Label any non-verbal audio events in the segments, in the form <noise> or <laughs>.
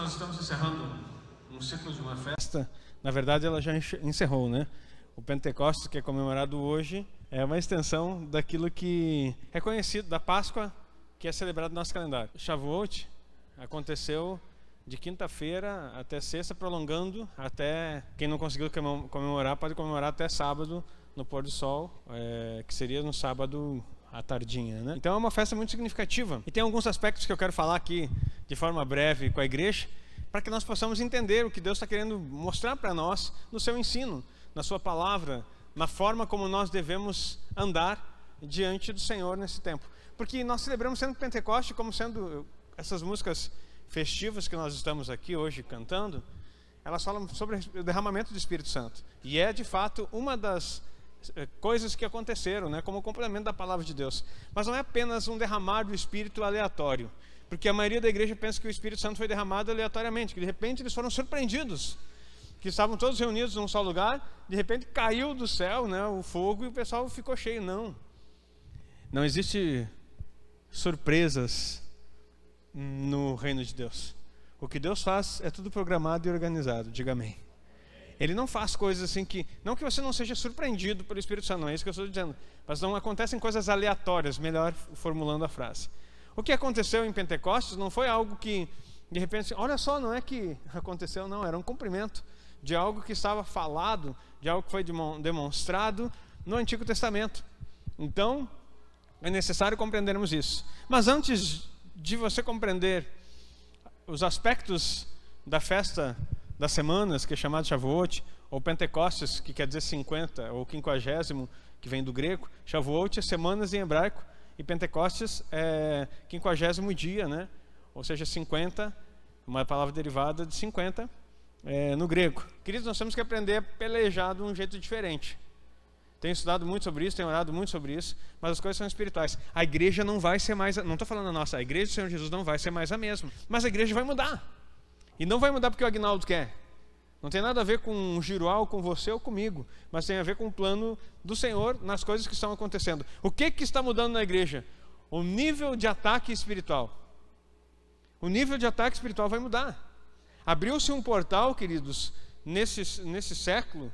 nós estamos encerrando um ciclo de uma festa. Na verdade, ela já encerrou, né? O Pentecostes, que é comemorado hoje, é uma extensão daquilo que é conhecido, da Páscoa, que é celebrado no nosso calendário. Shavuot aconteceu de quinta-feira até sexta, prolongando até. Quem não conseguiu comemorar, pode comemorar até sábado, no pôr do sol, é, que seria no sábado à tardinha, né? Então é uma festa muito significativa. E tem alguns aspectos que eu quero falar aqui de forma breve com a igreja, para que nós possamos entender o que Deus está querendo mostrar para nós no seu ensino, na sua palavra, na forma como nós devemos andar diante do Senhor nesse tempo. Porque nós celebramos sendo Pentecoste como sendo essas músicas festivas que nós estamos aqui hoje cantando, elas falam sobre o derramamento do Espírito Santo. E é de fato uma das eh, coisas que aconteceram, né, como complemento da palavra de Deus. Mas não é apenas um derramar do Espírito aleatório, porque a maioria da igreja pensa que o Espírito Santo foi derramado aleatoriamente, que de repente eles foram surpreendidos, que estavam todos reunidos num só lugar, de repente caiu do céu né, o fogo e o pessoal ficou cheio. Não. Não existe surpresas no reino de Deus. O que Deus faz é tudo programado e organizado. Diga amém. Ele não faz coisas assim que. Não que você não seja surpreendido pelo Espírito Santo, não é isso que eu estou dizendo. Mas não acontecem coisas aleatórias, melhor formulando a frase. O que aconteceu em Pentecostes não foi algo que, de repente, assim, olha só, não é que aconteceu, não, era um cumprimento de algo que estava falado, de algo que foi demonstrado no Antigo Testamento. Então, é necessário compreendermos isso. Mas antes de você compreender os aspectos da festa das semanas, que é chamado Shavuot, ou Pentecostes, que quer dizer 50, ou quinquagésimo, que vem do grego. Shavuot é semanas em hebraico, e Pentecostes é quinquagésimo dia, né? ou seja, 50, uma palavra derivada de 50 é, no grego. Queridos, nós temos que aprender a pelejar de um jeito diferente. Tenho estudado muito sobre isso, tenho orado muito sobre isso, mas as coisas são espirituais. A igreja não vai ser mais, não estou falando a nossa, a igreja do Senhor Jesus não vai ser mais a mesma, mas a igreja vai mudar. E não vai mudar porque o Agnaldo quer. Não tem nada a ver com o giroal, com você ou comigo, mas tem a ver com o plano do Senhor nas coisas que estão acontecendo. O que, que está mudando na igreja? O nível de ataque espiritual. O nível de ataque espiritual vai mudar. Abriu-se um portal, queridos, nesse, nesse século,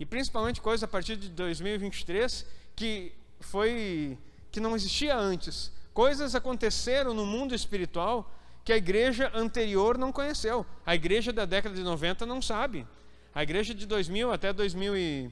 e principalmente coisa a partir de 2023, que foi que não existia antes. Coisas aconteceram no mundo espiritual que a igreja anterior não conheceu. A igreja da década de 90 não sabe. A igreja de 2000 até 2000 e,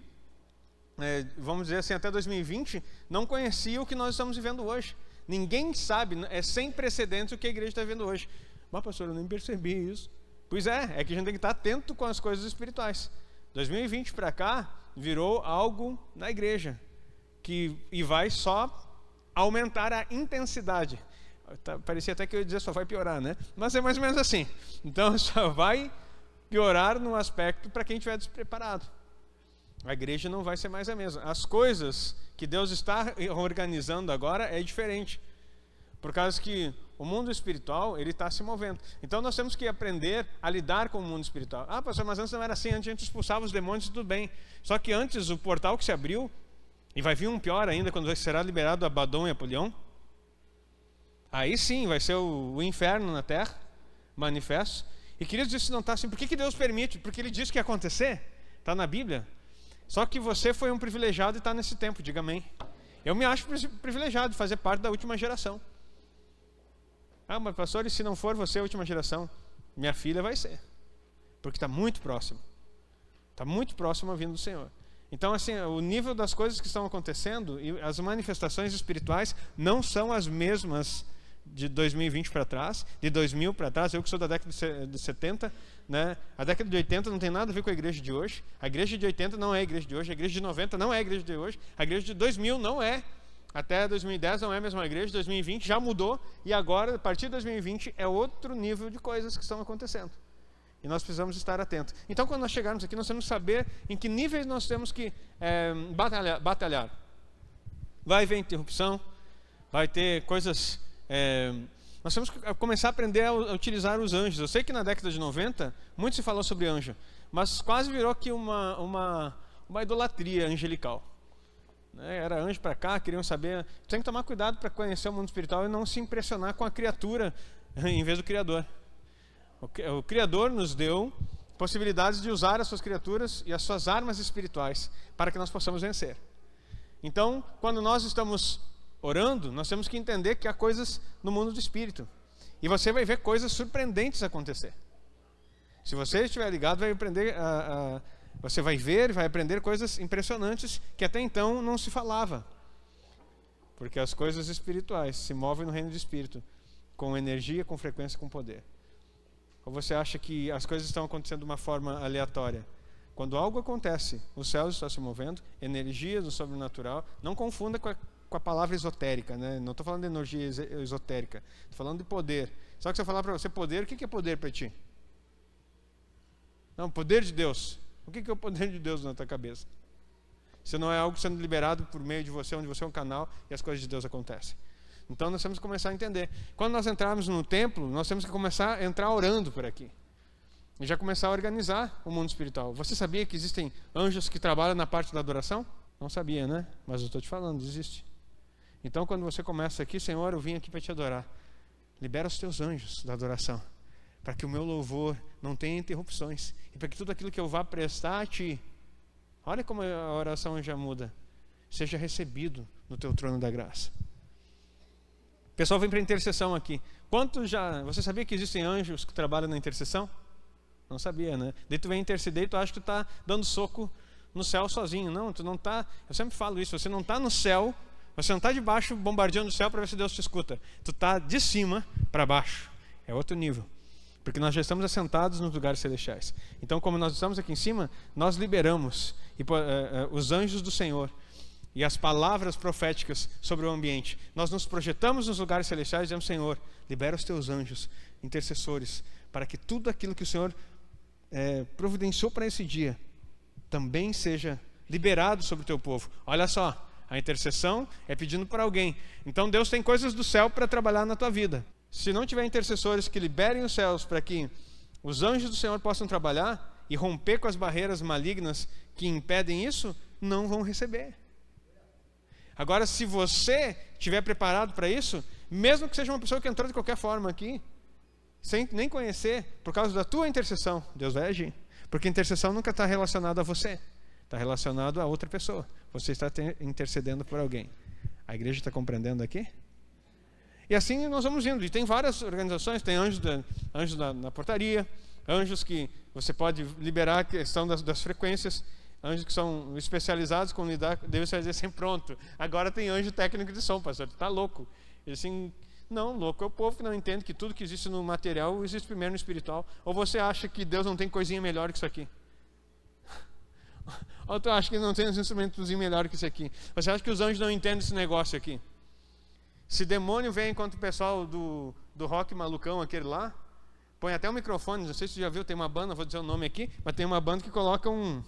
é, vamos dizer assim, até 2020 não conhecia o que nós estamos vivendo hoje. Ninguém sabe, é sem precedentes o que a igreja está vivendo hoje. Mas pastor, eu nem percebi isso. Pois é, é que a gente tem que estar atento com as coisas espirituais. 2020 para cá virou algo na igreja que e vai só aumentar a intensidade tá, parecia até que eu ia dizer só vai piorar, né? Mas é mais ou menos assim. Então <laughs> só vai piorar num aspecto para quem estiver despreparado. A igreja não vai ser mais a mesma. As coisas que Deus está organizando agora é diferente. Por causa que o mundo espiritual, ele está se movendo. Então nós temos que aprender a lidar com o mundo espiritual. Ah, pastor, mas antes não era assim. Antes a gente expulsava os demônios e tudo bem. Só que antes o portal que se abriu, e vai vir um pior ainda quando será liberado Abaddon e Apolião, Aí sim vai ser o, o inferno na terra, manifesto. E queridos, isso não está assim. Por que, que Deus permite? Porque Ele disse que ia acontecer. Está na Bíblia. Só que você foi um privilegiado e está nesse tempo, diga amém. Eu me acho privilegiado de fazer parte da última geração. Ah, mas pastor, e se não for você a última geração? Minha filha vai ser. Porque está muito próximo. Está muito próximo a vinda do Senhor. Então, assim, o nível das coisas que estão acontecendo e as manifestações espirituais não são as mesmas de 2020 para trás, de 2000 para trás, eu que sou da década de 70, né? A década de 80 não tem nada a ver com a igreja de hoje. A igreja de 80 não é a igreja de hoje, a igreja de 90 não é a igreja de hoje, a igreja de 2000 não é. Até 2010 não é a mesma igreja, 2020 já mudou e agora, a partir de 2020 é outro nível de coisas que estão acontecendo. E nós precisamos estar atentos. Então, quando nós chegarmos aqui, nós temos que saber em que níveis nós temos que é, eh, batalhar, batalhar. Vai haver interrupção, vai ter coisas é, nós temos que começar a aprender a utilizar os anjos. Eu sei que na década de 90 muito se falou sobre anjo, mas quase virou que uma, uma, uma idolatria angelical. Né? Era anjo para cá, queriam saber. Tem que tomar cuidado para conhecer o mundo espiritual e não se impressionar com a criatura <laughs> em vez do Criador. O Criador nos deu possibilidades de usar as suas criaturas e as suas armas espirituais para que nós possamos vencer. Então, quando nós estamos orando, nós temos que entender que há coisas no mundo do espírito. E você vai ver coisas surpreendentes acontecer. Se você estiver ligado, vai aprender, uh, uh, você vai ver, vai aprender coisas impressionantes que até então não se falava. Porque as coisas espirituais se movem no reino do espírito, com energia, com frequência, com poder. Ou você acha que as coisas estão acontecendo de uma forma aleatória? Quando algo acontece, os céus estão se movendo, energias do sobrenatural, não confunda com a com a palavra esotérica, né? Não estou falando de energia esotérica, estou falando de poder. Só que se eu falar para você poder, o que é poder para ti? Não, poder de Deus. O que é o poder de Deus na tua cabeça? Se não é algo sendo liberado por meio de você, onde você é um canal e as coisas de Deus acontecem. Então nós temos que começar a entender. Quando nós entrarmos no templo, nós temos que começar a entrar orando por aqui. E já começar a organizar o mundo espiritual. Você sabia que existem anjos que trabalham na parte da adoração? Não sabia, né? Mas eu estou te falando, existe. Então, quando você começa aqui, Senhor, eu vim aqui para te adorar. Libera os teus anjos da adoração, para que o meu louvor não tenha interrupções e para que tudo aquilo que eu vá prestar a ti, olha como a oração já muda, seja recebido no teu trono da graça. O pessoal vem para intercessão aqui. Quantos já. Você sabia que existem anjos que trabalham na intercessão? Não sabia, né? Daí tu vem interceder e tu acha que tu está dando soco no céu sozinho. Não, tu não está. Eu sempre falo isso, você não está no céu mas você não está de baixo bombardeando o céu para ver se Deus te escuta. Tu está de cima para baixo. É outro nível. Porque nós já estamos assentados nos lugares celestiais. Então, como nós estamos aqui em cima, nós liberamos e, uh, uh, os anjos do Senhor e as palavras proféticas sobre o ambiente. Nós nos projetamos nos lugares celestiais e dizemos: Senhor, libera os teus anjos, intercessores, para que tudo aquilo que o Senhor eh, providenciou para esse dia também seja liberado sobre o teu povo. Olha só, a intercessão é pedindo por alguém. Então Deus tem coisas do céu para trabalhar na tua vida. Se não tiver intercessores que liberem os céus para que os anjos do Senhor possam trabalhar e romper com as barreiras malignas que impedem isso, não vão receber. Agora, se você estiver preparado para isso, mesmo que seja uma pessoa que entrou de qualquer forma aqui, sem nem conhecer, por causa da tua intercessão, Deus vai agir. Porque intercessão nunca está relacionada a você, está relacionado a outra pessoa você está intercedendo por alguém. A igreja está compreendendo aqui? E assim nós vamos indo. E tem várias organizações, tem anjos, da, anjos na, na portaria, anjos que você pode liberar a questão das, das frequências, anjos que são especializados com lidar, Deus vai dizer assim, pronto, agora tem anjo técnico de som, pastor, está louco. E assim, não, louco é o povo que não entende que tudo que existe no material existe primeiro no espiritual. Ou você acha que Deus não tem coisinha melhor que isso aqui? Ou tu acha que não tem um instrumentos melhor que isso aqui? Você acha que os anjos não entendem esse negócio aqui? Se demônio vem enquanto o pessoal do, do rock malucão, aquele lá, põe até o um microfone, não sei se você já viu, tem uma banda, vou dizer o nome aqui, mas tem uma banda que coloca um,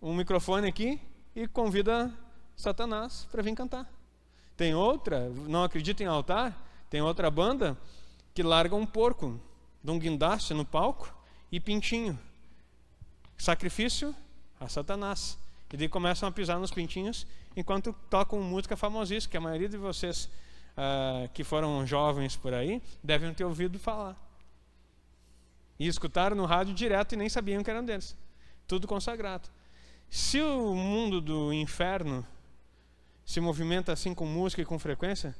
um microfone aqui e convida Satanás para vir cantar. Tem outra, não acredita em altar, tem outra banda que larga um porco de um guindaste no palco e pintinho. Sacrifício a Satanás. E daí começam a pisar nos pintinhos enquanto tocam música famosíssima, que a maioria de vocês ah, que foram jovens por aí devem ter ouvido falar. E escutaram no rádio direto e nem sabiam que eram deles. Tudo consagrado. Se o mundo do inferno se movimenta assim com música e com frequência,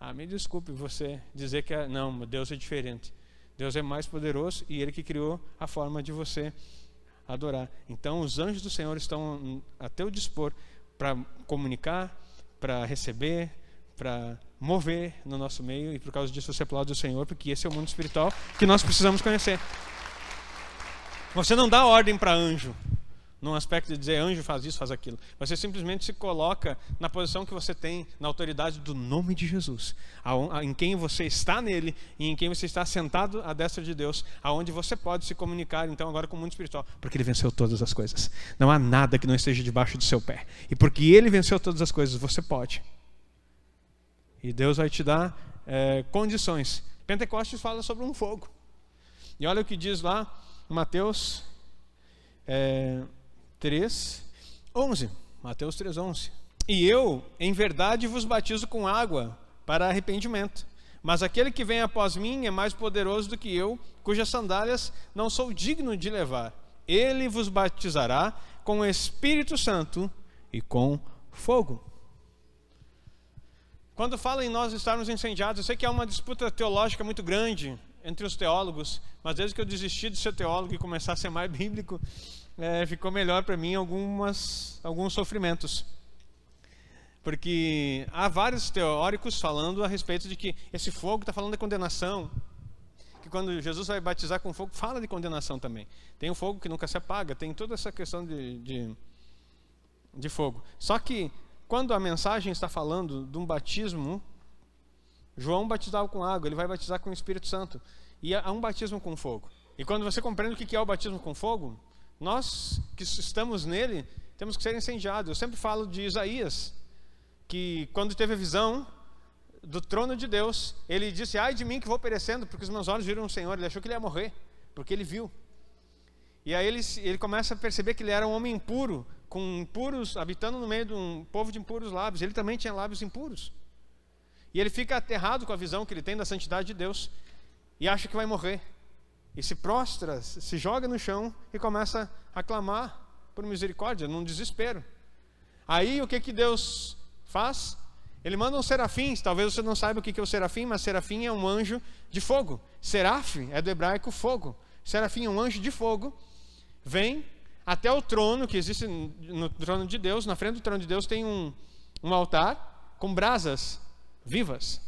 ah, me desculpe você dizer que é, não, Deus é diferente. Deus é mais poderoso e Ele que criou a forma de você adorar. Então, os anjos do Senhor estão hum, a teu dispor para comunicar, para receber, para mover no nosso meio. E por causa disso, você aplaude o Senhor, porque esse é o mundo espiritual que nós precisamos conhecer. Você não dá ordem para anjo, num aspecto de dizer anjo faz isso, faz aquilo. Você simplesmente se coloca na posição que você tem, na autoridade do nome de Jesus, em quem você está nele e em quem você está sentado à destra de Deus, aonde você pode se comunicar então agora com o mundo espiritual, porque ele venceu todas as coisas. Não há nada que não esteja debaixo do seu pé. E porque ele venceu todas as coisas, você pode. E Deus vai te dar é, condições. Pentecostes fala sobre um fogo. E olha o que diz lá Mateus. É, 3, 11. Mateus 3, 11. E eu, em verdade, vos batizo com água para arrependimento. Mas aquele que vem após mim é mais poderoso do que eu, cujas sandálias não sou digno de levar. Ele vos batizará com o Espírito Santo e com fogo. Quando fala em nós estarmos incendiados, eu sei que há uma disputa teológica muito grande entre os teólogos, mas desde que eu desisti de ser teólogo e começar a ser mais <laughs> bíblico, é, ficou melhor para mim algumas, alguns sofrimentos. Porque há vários teóricos falando a respeito de que esse fogo está falando da condenação. Que quando Jesus vai batizar com fogo, fala de condenação também. Tem o um fogo que nunca se apaga, tem toda essa questão de, de, de fogo. Só que quando a mensagem está falando de um batismo, João batizava com água, ele vai batizar com o Espírito Santo. E há um batismo com fogo. E quando você compreende o que é o batismo com fogo, nós que estamos nele, temos que ser incendiados. Eu sempre falo de Isaías, que quando teve a visão do trono de Deus, ele disse: Ai de mim que vou perecendo, porque os meus olhos viram o Senhor. Ele achou que ele ia morrer, porque ele viu. E aí ele, ele começa a perceber que ele era um homem impuro, com impuros, habitando no meio de um povo de impuros lábios. Ele também tinha lábios impuros. E ele fica aterrado com a visão que ele tem da santidade de Deus e acha que vai morrer e se prostra, se joga no chão e começa a clamar por misericórdia, num desespero. Aí o que, que Deus faz? Ele manda um serafim, talvez você não saiba o que é o serafim, mas serafim é um anjo de fogo. Seraf é do hebraico fogo. Serafim é um anjo de fogo, vem até o trono, que existe no trono de Deus, na frente do trono de Deus tem um, um altar com brasas vivas.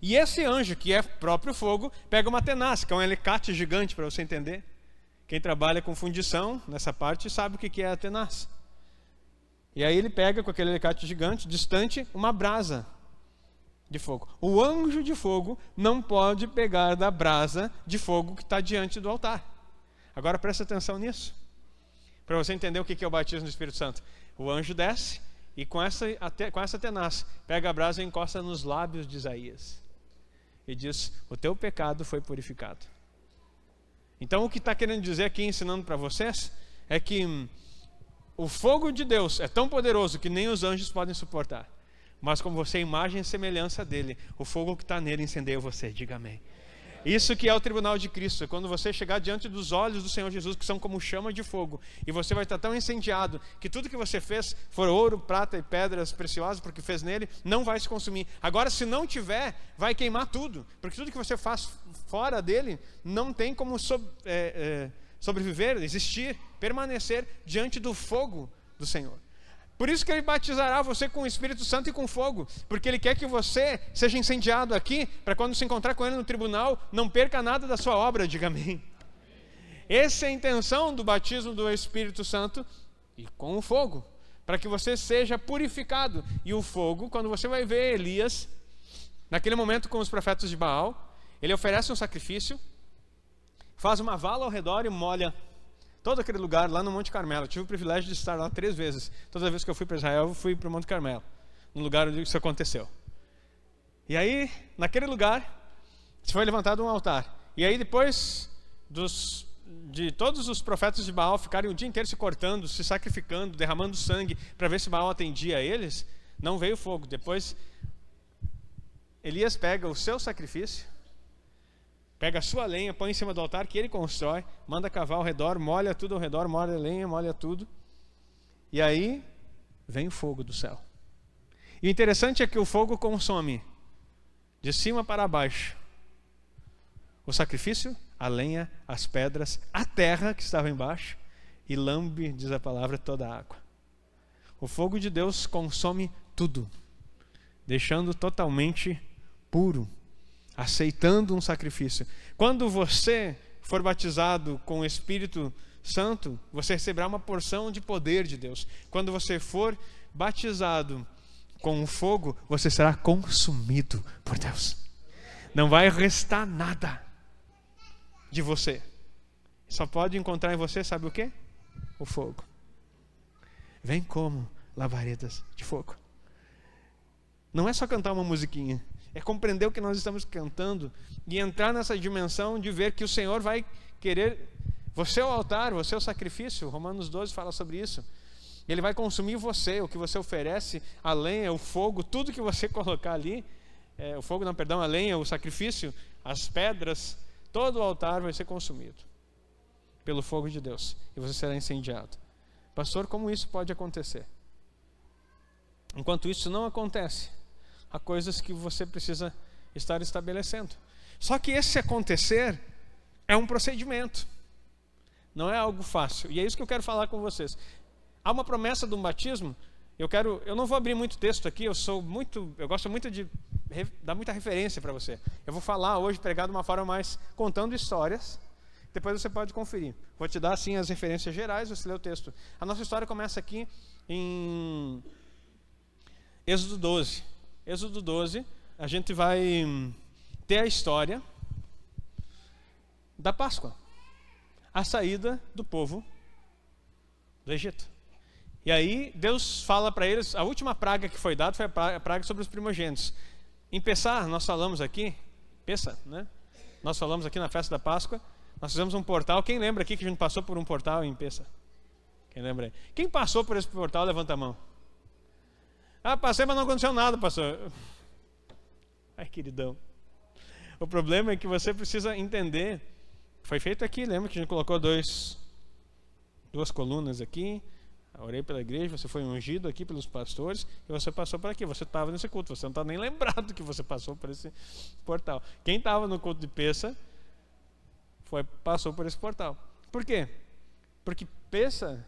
E esse anjo, que é próprio fogo, pega uma tenaz, que é um alicate gigante, para você entender. Quem trabalha com fundição nessa parte sabe o que é a tenaz. E aí ele pega com aquele alicate gigante, distante, uma brasa de fogo. O anjo de fogo não pode pegar da brasa de fogo que está diante do altar. Agora presta atenção nisso. Para você entender o que é o batismo do Espírito Santo. O anjo desce e com essa, com essa tenaz pega a brasa e encosta nos lábios de Isaías e diz: O teu pecado foi purificado. Então, o que está querendo dizer aqui, ensinando para vocês, é que hum, o fogo de Deus é tão poderoso que nem os anjos podem suportar. Mas, como você é imagem e semelhança dele, o fogo que está nele incendeia você. Diga amém. Isso que é o tribunal de Cristo, é quando você chegar diante dos olhos do Senhor Jesus, que são como chama de fogo, e você vai estar tão incendiado que tudo que você fez for ouro, prata e pedras preciosas, porque fez nele, não vai se consumir. Agora, se não tiver, vai queimar tudo, porque tudo que você faz fora dele não tem como é, é, sobreviver, existir, permanecer diante do fogo do Senhor. Por isso que ele batizará você com o Espírito Santo e com fogo, porque ele quer que você seja incendiado aqui, para quando se encontrar com ele no tribunal, não perca nada da sua obra, diga amém. Essa é a intenção do batismo do Espírito Santo e com o fogo, para que você seja purificado. E o fogo, quando você vai ver Elias, naquele momento com os profetas de Baal, ele oferece um sacrifício, faz uma vala ao redor e molha todo aquele lugar lá no Monte Carmelo. Eu tive o privilégio de estar lá três vezes. Todas as vezes que eu fui para Israel, eu fui para o Monte Carmelo, no lugar onde isso aconteceu. E aí, naquele lugar, foi levantado um altar. E aí, depois dos, de todos os profetas de Baal ficarem o dia inteiro se cortando, se sacrificando, derramando sangue para ver se Baal atendia a eles, não veio fogo. Depois, Elias pega o seu sacrifício Pega a sua lenha, põe em cima do altar que ele constrói, manda cavar ao redor, molha tudo ao redor, molha a lenha, molha tudo. E aí vem o fogo do céu. E o interessante é que o fogo consome de cima para baixo o sacrifício, a lenha, as pedras, a terra que estava embaixo e lambe, diz a palavra, toda a água. O fogo de Deus consome tudo, deixando totalmente puro aceitando um sacrifício. Quando você for batizado com o Espírito Santo, você receberá uma porção de poder de Deus. Quando você for batizado com o fogo, você será consumido por Deus. Não vai restar nada de você. Só pode encontrar em você, sabe o que? O fogo. Vem como labaredas de fogo. Não é só cantar uma musiquinha é compreender o que nós estamos cantando e entrar nessa dimensão de ver que o Senhor vai querer. Você é o altar, você é o sacrifício. Romanos 12 fala sobre isso. Ele vai consumir você, o que você oferece, a lenha, o fogo, tudo que você <laughs> colocar ali. É, o fogo, não, perdão, a lenha, o sacrifício, as pedras, todo o altar vai ser consumido pelo fogo de Deus e você será incendiado. Pastor, como isso pode acontecer? Enquanto isso não acontece, há coisas que você precisa estar estabelecendo. Só que esse acontecer é um procedimento, não é algo fácil. E é isso que eu quero falar com vocês. Há uma promessa do batismo. Eu quero, eu não vou abrir muito texto aqui. Eu sou muito, eu gosto muito de dar muita referência para você. Eu vou falar hoje pregar de uma forma mais contando histórias. Depois você pode conferir. Vou te dar assim as referências gerais. Você lê o texto. A nossa história começa aqui em Êxodo 12. Êxodo 12, a gente vai hum, ter a história da Páscoa, a saída do povo do Egito. E aí Deus fala para eles, a última praga que foi dada foi a praga sobre os primogênitos. Em Pessah, nós falamos aqui, Pessah, né? Nós falamos aqui na festa da Páscoa, nós fizemos um portal. Quem lembra aqui que a gente passou por um portal em Pessah? Quem lembra aí? Quem passou por esse portal, levanta a mão. Ah, passei, mas não aconteceu nada, pastor. Ai, queridão. O problema é que você precisa entender. Foi feito aqui, lembra que a gente colocou dois, duas colunas aqui. Orei pela igreja, você foi ungido aqui pelos pastores e você passou por aqui. Você estava nesse culto, você não está nem lembrado que você passou por esse portal. Quem estava no culto de Peça foi, passou por esse portal. Por quê? Porque Peça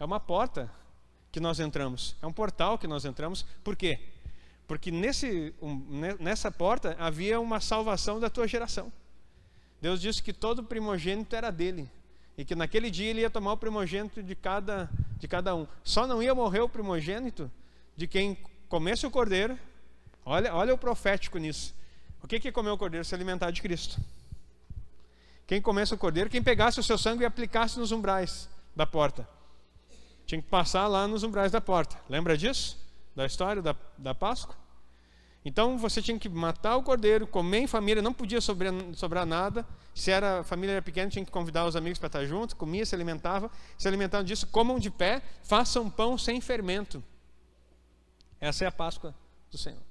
é uma porta que nós entramos. É um portal que nós entramos. Por quê? Porque nesse, um, nessa porta havia uma salvação da tua geração. Deus disse que todo primogênito era dele. E que naquele dia ele ia tomar o primogênito de cada, de cada um. Só não ia morrer o primogênito de quem comesse o cordeiro. Olha, olha o profético nisso. O que, que comeu o cordeiro? Se alimentar de Cristo. Quem comesse o cordeiro, quem pegasse o seu sangue e aplicasse nos umbrais da porta tinha que passar lá nos umbrais da porta. Lembra disso? Da história da, da Páscoa? Então você tinha que matar o cordeiro, comer em família, não podia sobrar, sobrar nada. Se era, a família era pequena, tinha que convidar os amigos para estar junto, comia, se alimentava. Se alimentava, disso, comam de pé, façam pão sem fermento. Essa é a Páscoa do Senhor.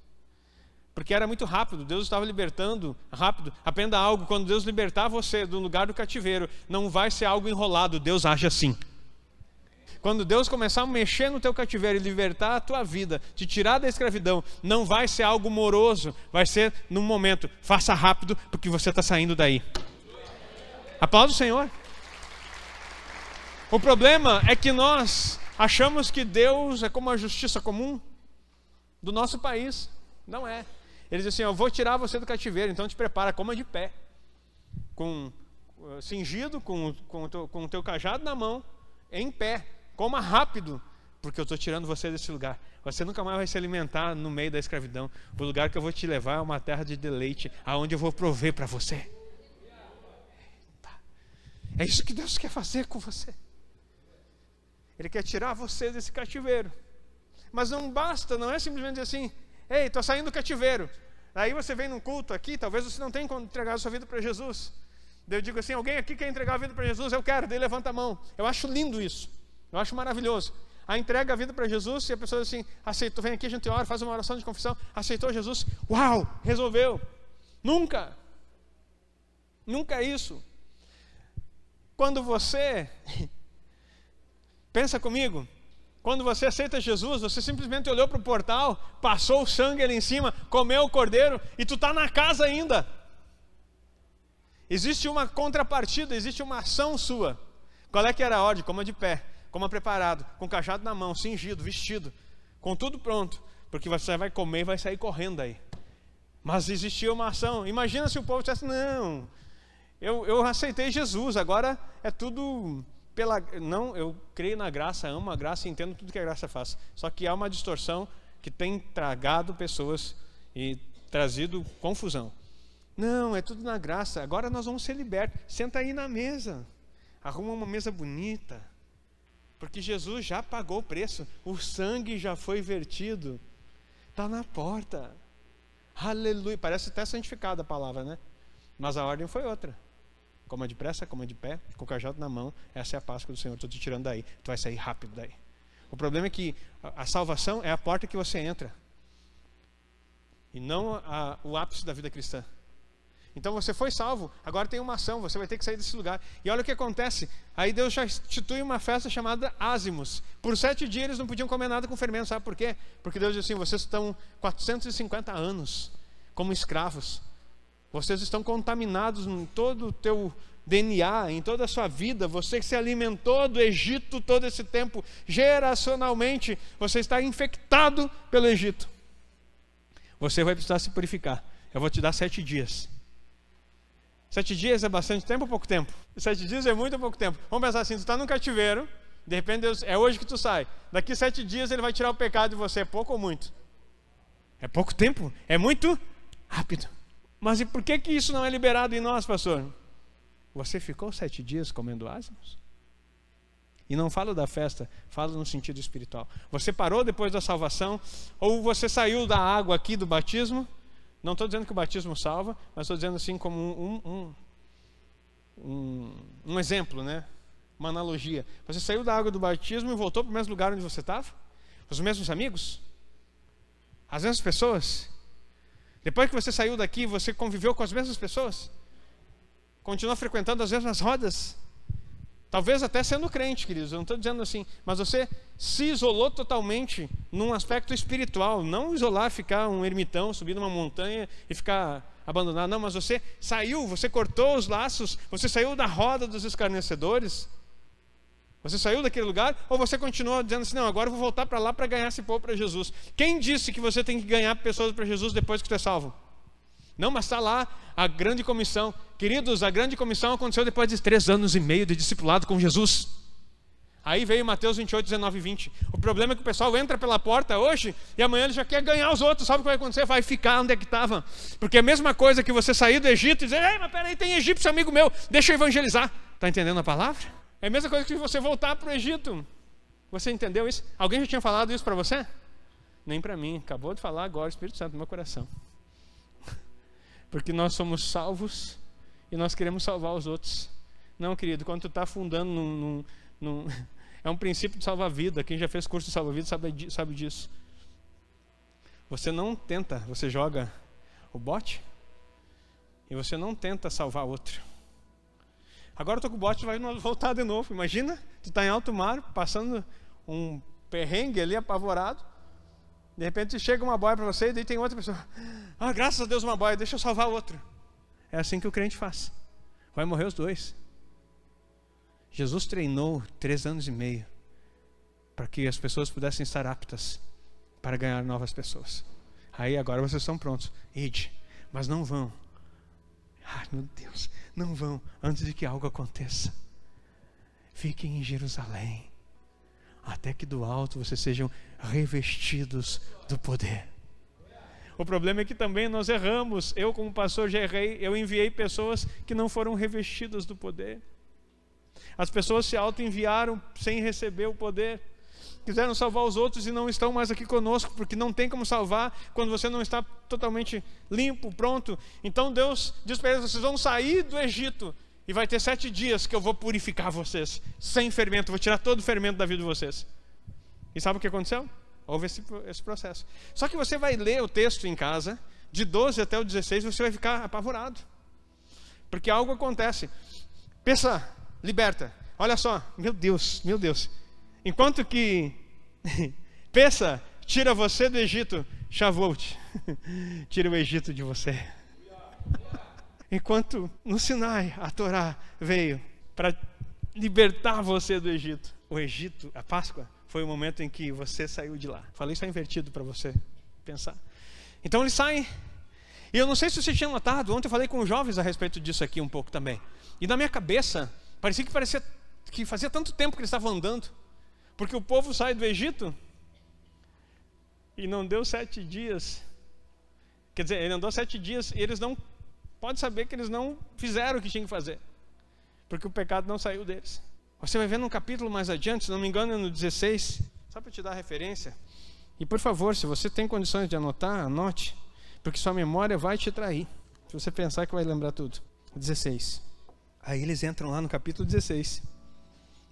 Porque era muito rápido, Deus estava libertando rápido. Aprenda algo: quando Deus libertar você do lugar do cativeiro, não vai ser algo enrolado, Deus age assim. Quando Deus começar a mexer no teu cativeiro e libertar a tua vida, te tirar da escravidão, não vai ser algo moroso, vai ser num momento. Faça rápido, porque você está saindo daí. Aplausos, Senhor. O problema é que nós achamos que Deus é como a justiça comum do nosso país. Não é. Ele diz assim: Eu vou tirar você do cativeiro, então te prepara, coma de pé, com eh, cingido, com, com, o teu, com o teu cajado na mão, em pé, Coma rápido, porque eu estou tirando você desse lugar. Você nunca mais vai se alimentar no meio da escravidão. O lugar que eu vou te levar é uma terra de deleite, aonde eu vou prover para você. Tá. É isso que Deus quer fazer com você. Ele quer tirar você desse cativeiro. Mas não basta, não é simplesmente assim, ei, estou saindo do cativeiro. Aí você vem num culto aqui, talvez você não tenha entregado sua vida para Jesus. Eu digo assim, alguém aqui quer entregar a vida para Jesus? Eu quero, daí levanta a mão. Eu acho lindo isso. Eu acho maravilhoso. A entrega a vida para Jesus e a pessoa diz assim: aceitou, vem aqui, a gente ora, faz uma oração de confissão, aceitou Jesus, uau, resolveu. Nunca. Nunca é isso. Quando você, <laughs> pensa comigo, quando você aceita Jesus, você simplesmente olhou para o portal, passou o sangue ali em cima, comeu o cordeiro e tu está na casa ainda. Existe uma contrapartida, existe uma ação sua. Qual é que era a ordem? Coma de pé coma preparado, com cajado na mão, cingido, vestido, com tudo pronto, porque você vai comer e vai sair correndo aí. Mas existia uma ação. Imagina se o povo dissesse: Não, eu, eu aceitei Jesus, agora é tudo pela. Não, eu creio na graça, amo a graça, entendo tudo que a graça faz. Só que há uma distorção que tem tragado pessoas e trazido confusão. Não, é tudo na graça. Agora nós vamos ser libertos. Senta aí na mesa. Arruma uma mesa bonita. Porque Jesus já pagou o preço, o sangue já foi vertido, está na porta. Aleluia. Parece até santificada a palavra, né? Mas a ordem foi outra. Coma depressa, coma de pé, com o cajado na mão, essa é a Páscoa do Senhor. Estou te tirando daí, tu vai sair rápido daí. O problema é que a salvação é a porta que você entra, e não a, o ápice da vida cristã. Então você foi salvo, agora tem uma ação, você vai ter que sair desse lugar. E olha o que acontece. Aí Deus já institui uma festa chamada Ázimos. Por sete dias eles não podiam comer nada com fermento, sabe por quê? Porque Deus disse assim: vocês estão 450 anos como escravos. Vocês estão contaminados em todo o teu DNA, em toda a sua vida. Você que se alimentou do Egito todo esse tempo, geracionalmente, você está infectado pelo Egito. Você vai precisar se purificar. Eu vou te dar sete dias Sete dias é bastante tempo ou pouco tempo? Sete dias é muito ou pouco tempo? Vamos pensar assim: tu está num cativeiro, de repente Deus, é hoje que tu sai. Daqui sete dias ele vai tirar o pecado de você. É pouco ou muito? É pouco tempo? É muito rápido. Mas e por que, que isso não é liberado em nós, pastor? Você ficou sete dias comendo ázimos? E não falo da festa, falo no sentido espiritual. Você parou depois da salvação? Ou você saiu da água aqui do batismo? Não estou dizendo que o batismo salva, mas estou dizendo assim como um, um, um, um exemplo, né? uma analogia. Você saiu da água do batismo e voltou para o mesmo lugar onde você estava? Os mesmos amigos? As mesmas pessoas? Depois que você saiu daqui, você conviveu com as mesmas pessoas? Continuou frequentando as mesmas rodas? Talvez até sendo crente, queridos, eu não estou dizendo assim, mas você se isolou totalmente num aspecto espiritual, não isolar, ficar um ermitão, subir numa montanha e ficar abandonado, não, mas você saiu, você cortou os laços, você saiu da roda dos escarnecedores, você saiu daquele lugar, ou você continua dizendo assim, não, agora eu vou voltar para lá para ganhar esse povo para Jesus. Quem disse que você tem que ganhar pessoas para Jesus depois que você é salvo? Não, mas está lá a grande comissão. Queridos, a grande comissão aconteceu depois de três anos e meio de discipulado com Jesus. Aí veio Mateus 28, 19 e 20. O problema é que o pessoal entra pela porta hoje e amanhã ele já quer ganhar os outros. Sabe o que vai acontecer? Vai ficar onde é que estava. Porque é a mesma coisa que você sair do Egito e dizer: Ei, mas peraí, tem egípcio amigo meu, deixa eu evangelizar. Está entendendo a palavra? É a mesma coisa que você voltar para o Egito. Você entendeu isso? Alguém já tinha falado isso para você? Nem para mim. Acabou de falar agora, Espírito Santo, no meu coração. Porque nós somos salvos e nós queremos salvar os outros. Não, querido, quando tu está afundando num, num, num, <laughs> É um princípio de salva-vida. Quem já fez curso de salva-vida sabe, sabe disso. Você não tenta, você joga o bote e você não tenta salvar outro. Agora tu com o bote vai voltar de novo. Imagina, tu está em alto mar, passando um perrengue ali apavorado. De repente chega uma boia para você e daí tem outra pessoa. Ah, graças a Deus uma boia, deixa eu salvar outra. É assim que o crente faz. Vai morrer os dois. Jesus treinou três anos e meio para que as pessoas pudessem estar aptas para ganhar novas pessoas. Aí agora vocês estão prontos. Ide, mas não vão. Ai meu Deus, não vão antes de que algo aconteça. Fiquem em Jerusalém até que do alto vocês sejam revestidos do poder. O problema é que também nós erramos. Eu, como pastor, já errei. Eu enviei pessoas que não foram revestidas do poder. As pessoas se auto-enviaram sem receber o poder. Quiseram salvar os outros e não estão mais aqui conosco, porque não tem como salvar quando você não está totalmente limpo, pronto. Então Deus diz para eles: vocês vão sair do Egito, e vai ter sete dias que eu vou purificar vocês, sem fermento, vou tirar todo o fermento da vida de vocês. E sabe o que aconteceu? Houve esse, esse processo. Só que você vai ler o texto em casa, de 12 até o 16, você vai ficar apavorado. Porque algo acontece. Pensa, liberta. Olha só, meu Deus, meu Deus. Enquanto que <laughs> pensa, tira você do Egito, Shavuot. <laughs> tira o Egito de você. Enquanto no Sinai a Torá veio para libertar você do Egito. O Egito, a Páscoa, foi o momento em que você saiu de lá. Falei só é invertido para você pensar. Então eles saem. E eu não sei se você tinha notado, ontem eu falei com os jovens a respeito disso aqui um pouco também. E na minha cabeça, parecia que parecia que fazia tanto tempo que eles estavam andando. Porque o povo sai do Egito e não deu sete dias. Quer dizer, ele andou sete dias e eles não pode saber que eles não fizeram o que tinham que fazer, porque o pecado não saiu deles. Você vai ver num capítulo mais adiante, se não me engano, é no 16, só para te dar referência. E por favor, se você tem condições de anotar, anote, porque sua memória vai te trair. Se você pensar que vai lembrar tudo. 16. Aí eles entram lá no capítulo 16.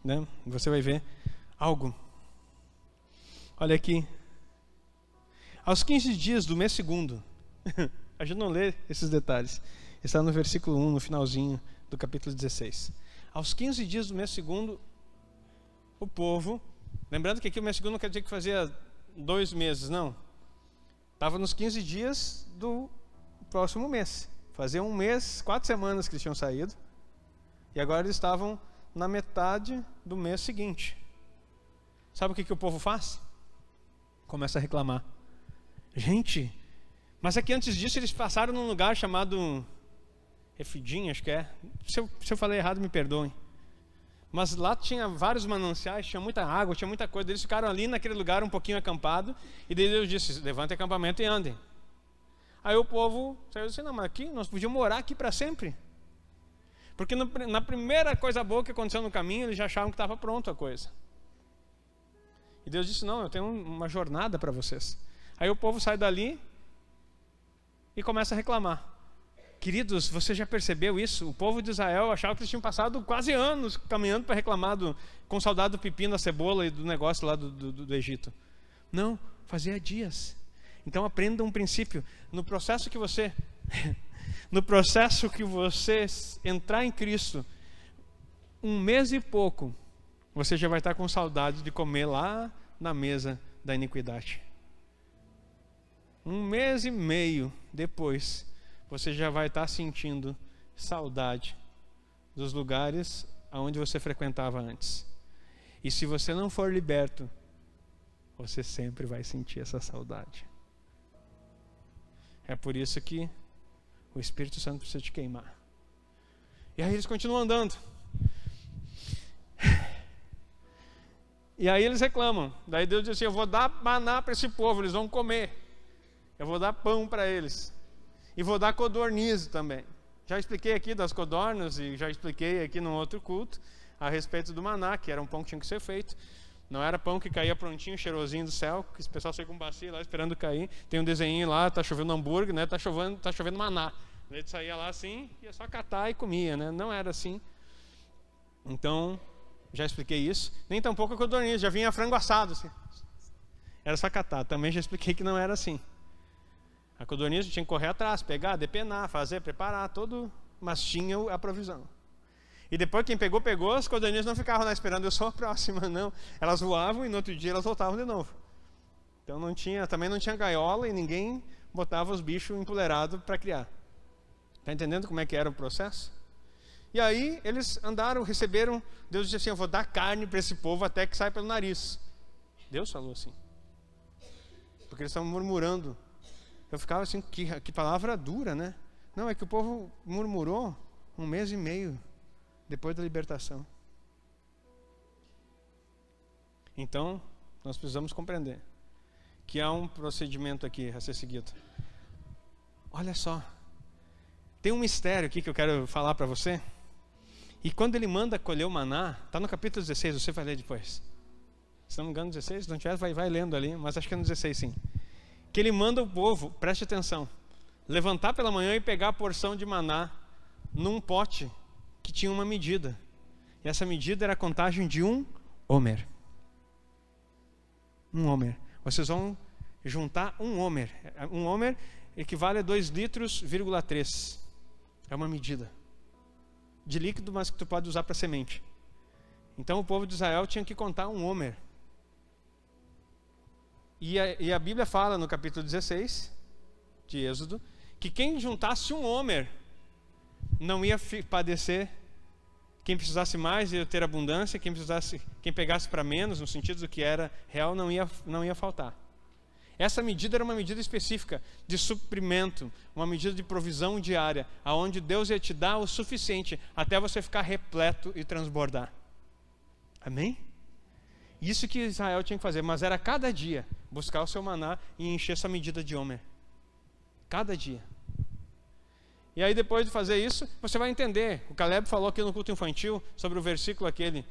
Né? Você vai ver algo. Olha aqui. Aos 15 dias do mês segundo. <laughs> A gente não lê esses detalhes está no versículo 1, no finalzinho do capítulo 16. Aos 15 dias do mês segundo, o povo, lembrando que aqui o mês segundo não quer dizer que fazia dois meses, não. Estava nos 15 dias do próximo mês. Fazia um mês, quatro semanas que eles tinham saído. E agora eles estavam na metade do mês seguinte. Sabe o que, que o povo faz? Começa a reclamar. Gente, mas é que antes disso eles passaram num lugar chamado Efidinho, acho que é. Se eu, se eu falei errado, me perdoem. Mas lá tinha vários mananciais, tinha muita água, tinha muita coisa. Eles ficaram ali naquele lugar um pouquinho acampado. E daí Deus disse: levantem acampamento e andem. Aí o povo saiu assim: não, mas aqui nós podíamos morar aqui para sempre. Porque no, na primeira coisa boa que aconteceu no caminho, eles já achavam que estava pronto a coisa. E Deus disse: não, eu tenho uma jornada para vocês. Aí o povo sai dali e começa a reclamar. Queridos, você já percebeu isso? O povo de Israel achava que eles tinham passado quase anos caminhando para reclamar do, com saudade do pepino, da cebola e do negócio lá do, do, do Egito. Não, fazia dias. Então aprenda um princípio. No processo que você. <laughs> no processo que você entrar em Cristo, um mês e pouco, você já vai estar com saudade de comer lá na mesa da iniquidade. Um mês e meio depois, você já vai estar tá sentindo saudade dos lugares aonde você frequentava antes. E se você não for liberto, você sempre vai sentir essa saudade. É por isso que o Espírito Santo precisa te queimar. E aí eles continuam andando. E aí eles reclamam. Daí Deus diz assim: Eu vou dar maná para esse povo, eles vão comer. Eu vou dar pão para eles. E vou dar codornizo também. Já expliquei aqui das codornas e já expliquei aqui num outro culto a respeito do maná, que era um pão que tinha que ser feito. Não era pão que caía prontinho, cheirosinho do céu, que o pessoal saía com bacia lá esperando cair. Tem um desenho lá, tá chovendo hambúrguer, né? Tá chovendo, tá chovendo maná. Ele saía lá assim, ia só catar e comia, né? Não era assim. Então, já expliquei isso. Nem tampouco a codorniz, já vinha frango assado assim. Era só catar. Também já expliquei que não era assim. A codorniz tinha que correr atrás, pegar, depenar, fazer, preparar, todo, mas tinha a provisão. E depois quem pegou, pegou, as codornizes não ficavam lá esperando eu sou a próxima, não. Elas voavam e no outro dia elas voltavam de novo. Então não tinha, também não tinha gaiola e ninguém botava os bichos empolerados para criar. Está entendendo como é que era o processo? E aí eles andaram, receberam, Deus disse assim, eu vou dar carne para esse povo até que sai pelo nariz. Deus falou assim. Porque eles estavam murmurando eu ficava assim, que, que palavra dura, né? Não, é que o povo murmurou um mês e meio depois da libertação. Então, nós precisamos compreender que há um procedimento aqui a ser seguido. Olha só, tem um mistério aqui que eu quero falar para você. E quando ele manda colher o maná, está no capítulo 16, você vai ler depois. Se não me engano, 16, não tiver, vai, vai lendo ali, mas acho que é no 16 sim que ele manda o povo, preste atenção, levantar pela manhã e pegar a porção de maná num pote que tinha uma medida. E essa medida era a contagem de um homer. Um homer. Vocês vão juntar um homer. Um homer equivale a 2,3 litros, vírgula É uma medida de líquido, mas que tu pode usar para semente. Então o povo de Israel tinha que contar um homer. E a, e a Bíblia fala no capítulo 16 de Êxodo que quem juntasse um homem não ia padecer. Quem precisasse mais ia ter abundância, quem precisasse, quem pegasse para menos, no sentido do que era real, não ia, não ia faltar. Essa medida era uma medida específica de suprimento, uma medida de provisão diária, aonde Deus ia te dar o suficiente até você ficar repleto e transbordar. Amém? Isso que Israel tinha que fazer, mas era cada dia buscar o seu maná e encher sua medida de homem. Cada dia. E aí depois de fazer isso, você vai entender. O Caleb falou aqui no culto infantil sobre o versículo aquele: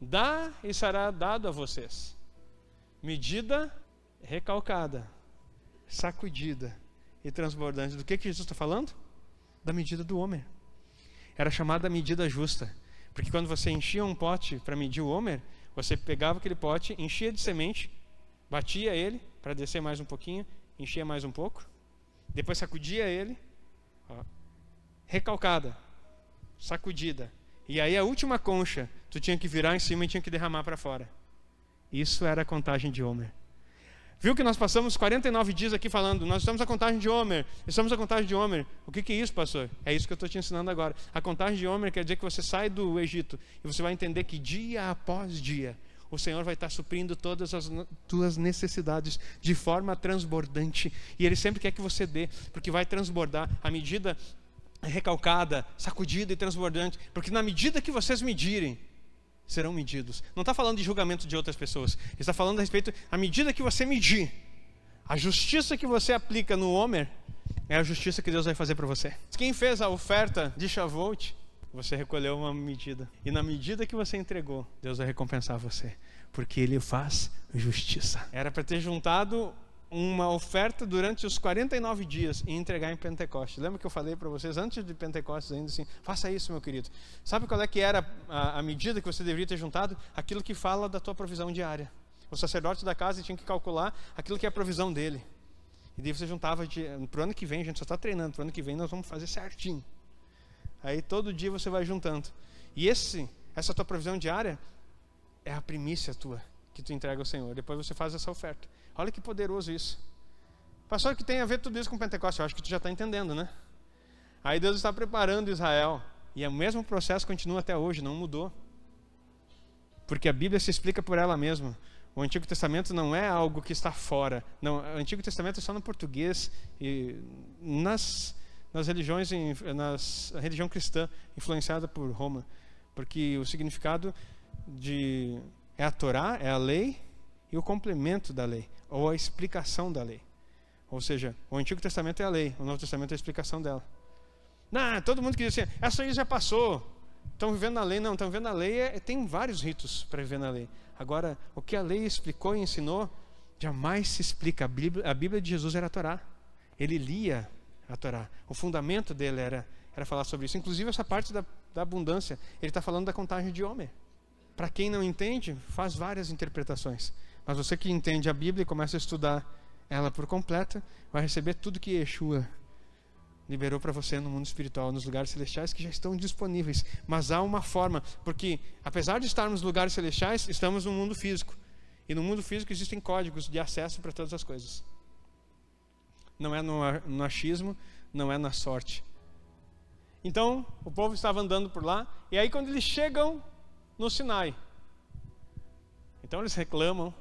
Dá e será dado a vocês. Medida recalcada, sacudida e transbordante. Do que que Jesus está falando? Da medida do homem. Era chamada medida justa, porque quando você enchia um pote para medir o homem, você pegava aquele pote, enchia de semente, batia ele para descer mais um pouquinho, enchia mais um pouco, depois sacudia ele, ó, recalcada, sacudida. E aí a última concha, tu tinha que virar em cima e tinha que derramar para fora. Isso era a contagem de Homer. Viu que nós passamos 49 dias aqui falando, nós estamos a contagem de Homer, estamos a contagem de Homer. O que, que é isso, pastor? É isso que eu estou te ensinando agora. A contagem de Homer quer dizer que você sai do Egito e você vai entender que dia após dia o Senhor vai estar suprindo todas as tuas necessidades de forma transbordante. E Ele sempre quer que você dê, porque vai transbordar à medida recalcada, sacudida e transbordante. Porque na medida que vocês medirem, serão medidos. Não está falando de julgamento de outras pessoas. Está falando a respeito à medida que você medir. A justiça que você aplica no Homer é a justiça que Deus vai fazer para você. Quem fez a oferta de Shavuot, você recolheu uma medida. E na medida que você entregou, Deus vai recompensar você. Porque Ele faz justiça. Era para ter juntado uma oferta durante os 49 dias e entregar em Pentecostes. Lembra que eu falei para vocês antes de Pentecostes ainda assim, faça isso, meu querido. Sabe qual é que era a, a, medida que você deveria ter juntado? Aquilo que fala da tua provisão diária. O sacerdote da casa tinha que calcular aquilo que é a provisão dele. E daí você juntava para o ano que vem, a gente só está treinando, para o ano que vem nós vamos fazer certinho. Aí todo dia você vai juntando. E esse, essa tua provisão diária é a primícia tua que tu entrega ao Senhor. Depois você faz essa oferta. Olha que poderoso isso. Pastor, que tem a ver tudo isso com Pentecostes? Eu acho que tu já está entendendo, né? Aí Deus está preparando Israel. E é o mesmo processo continua até hoje, não mudou. Porque a Bíblia se explica por ela mesma. O Antigo Testamento não é algo que está fora. Não, o Antigo Testamento é só no português e nas, nas religiões, nas, a religião cristã influenciada por Roma. Porque o significado de é a Torá, é a lei e o complemento da lei, ou a explicação da lei. Ou seja, o Antigo Testamento é a lei, o Novo Testamento é a explicação dela. Não, todo mundo que diz assim, essa é aí já passou, estão vivendo na lei. Não, estão vivendo na lei, é, tem vários ritos para viver na lei. Agora, o que a lei explicou e ensinou, jamais se explica. A Bíblia, a Bíblia de Jesus era a Torá. Ele lia a Torá. O fundamento dele era, era falar sobre isso. Inclusive essa parte da, da abundância, ele está falando da contagem de homem. Para quem não entende, faz várias interpretações. Mas você que entende a Bíblia e começa a estudar ela por completa, vai receber tudo que Yeshua liberou para você no mundo espiritual, nos lugares celestiais que já estão disponíveis. Mas há uma forma, porque apesar de estarmos nos lugares celestiais, estamos no mundo físico. E no mundo físico existem códigos de acesso para todas as coisas. Não é no achismo, não é na sorte. Então, o povo estava andando por lá, e aí quando eles chegam no Sinai. Então eles reclamam,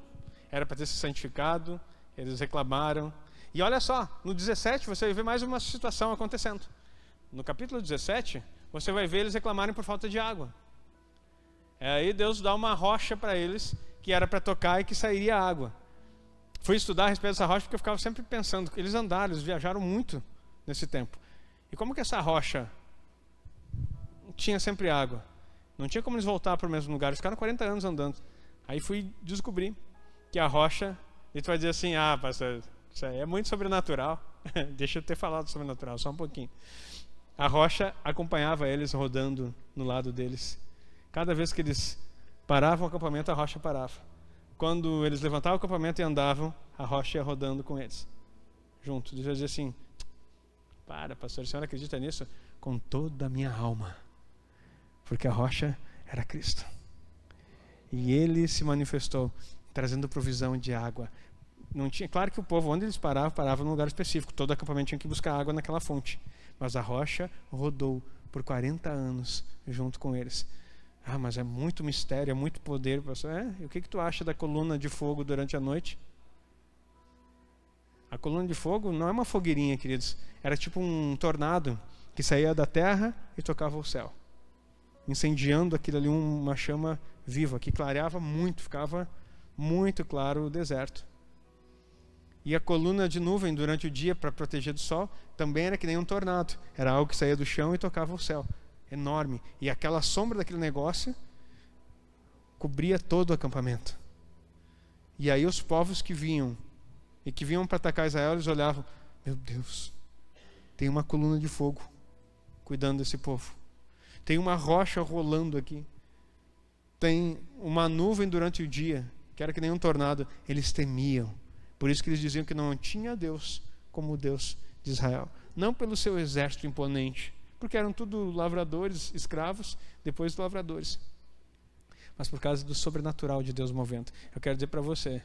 era para ter se santificado, eles reclamaram. E olha só, no 17 você vê mais uma situação acontecendo. No capítulo 17, você vai ver eles reclamarem por falta de água. É aí Deus dá uma rocha para eles que era para tocar e que sairia água. Fui estudar a respeito dessa rocha porque eu ficava sempre pensando, eles andaram, eles viajaram muito nesse tempo. E como que essa rocha tinha sempre água? Não tinha como eles voltar para o mesmo lugar. Eles ficaram 40 anos andando. Aí fui descobrir que a rocha. E tu vai dizer assim: ah, pastor, é, isso aí é muito sobrenatural. <laughs> Deixa eu ter falado sobrenatural, só um pouquinho. A rocha acompanhava eles rodando no lado deles. Cada vez que eles paravam o acampamento, a rocha parava. Quando eles levantavam o acampamento e andavam, a rocha ia rodando com eles, junto. Deixa eu dizer assim: Para, pastor, a senhora acredita nisso? Com toda a minha alma porque a rocha era Cristo. E ele se manifestou trazendo provisão de água. Não tinha, claro que o povo onde eles paravam, parava num lugar específico, todo acampamento tinha que buscar água naquela fonte, mas a rocha rodou por 40 anos junto com eles. Ah, mas é muito mistério, é muito poder. É, e o que, que tu acha da coluna de fogo durante a noite? A coluna de fogo não é uma fogueirinha, queridos. Era tipo um tornado que saía da terra e tocava o céu incendiando aquilo ali uma chama viva que clareava muito, ficava muito claro o deserto. E a coluna de nuvem durante o dia para proteger do sol também era que nem um tornado, era algo que saía do chão e tocava o céu, enorme. E aquela sombra daquele negócio cobria todo o acampamento. E aí os povos que vinham e que vinham para atacar Israel, eles olhavam: meu Deus, tem uma coluna de fogo cuidando desse povo tem uma rocha rolando aqui, tem uma nuvem durante o dia, que era que nem um tornado. Eles temiam. Por isso que eles diziam que não tinha Deus como Deus de Israel. Não pelo seu exército imponente, porque eram tudo lavradores, escravos, depois lavradores. Mas por causa do sobrenatural de Deus movendo. Eu quero dizer para você,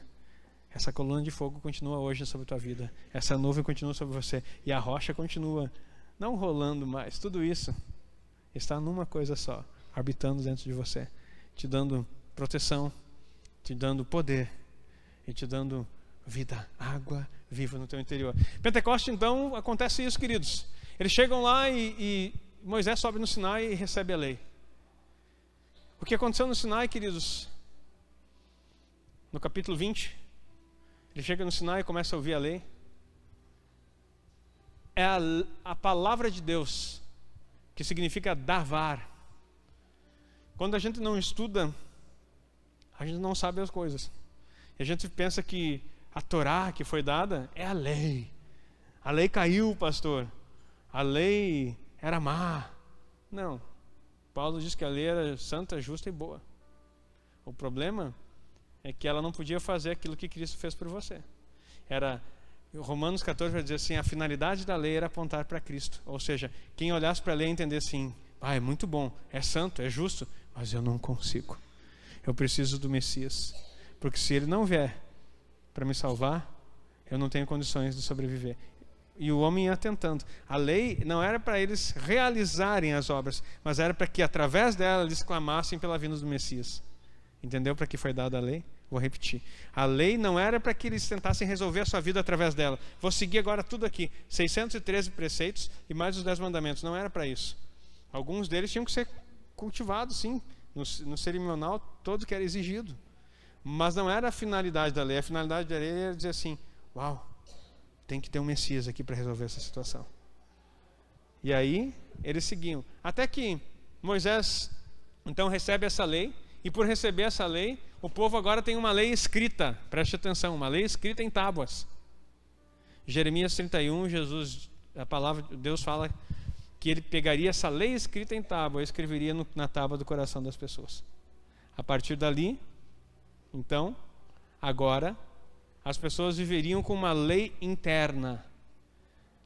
essa coluna de fogo continua hoje sobre a tua vida. Essa nuvem continua sobre você. E a rocha continua, não rolando mais. Tudo isso está numa coisa só, habitando dentro de você, te dando proteção, te dando poder e te dando vida, água viva no teu interior. Pentecoste, então, acontece isso, queridos. Eles chegam lá e, e Moisés sobe no Sinai e recebe a lei. O que aconteceu no Sinai, queridos? No capítulo 20, ele chega no Sinai e começa a ouvir a lei. É a, a palavra de Deus que significa davar. Quando a gente não estuda, a gente não sabe as coisas. E a gente pensa que a Torá que foi dada é a lei. A lei caiu, pastor. A lei era má. Não. Paulo diz que a lei era santa, justa e boa. O problema é que ela não podia fazer aquilo que Cristo fez por você. Era Romanos 14 vai dizer assim: a finalidade da lei era apontar para Cristo. Ou seja, quem olhasse para a lei entender assim: ah, é muito bom, é santo, é justo, mas eu não consigo. Eu preciso do Messias. Porque se ele não vier para me salvar, eu não tenho condições de sobreviver. E o homem ia tentando. A lei não era para eles realizarem as obras, mas era para que através dela eles clamassem pela vinda do Messias. Entendeu para que foi dada a lei? Vou repetir. A lei não era para que eles tentassem resolver a sua vida através dela. Vou seguir agora tudo aqui. 613 preceitos e mais os 10 mandamentos. Não era para isso. Alguns deles tinham que ser cultivados, sim. No, no cerimonial, todo que era exigido. Mas não era a finalidade da lei. A finalidade da lei era dizer assim: uau, tem que ter um Messias aqui para resolver essa situação. E aí, eles seguiam. Até que Moisés, então, recebe essa lei e por receber essa lei, o povo agora tem uma lei escrita, preste atenção, uma lei escrita em tábuas. Jeremias 31, Jesus, a palavra de Deus fala que ele pegaria essa lei escrita em tábua e escreveria no, na tábua do coração das pessoas. A partir dali, então, agora, as pessoas viveriam com uma lei interna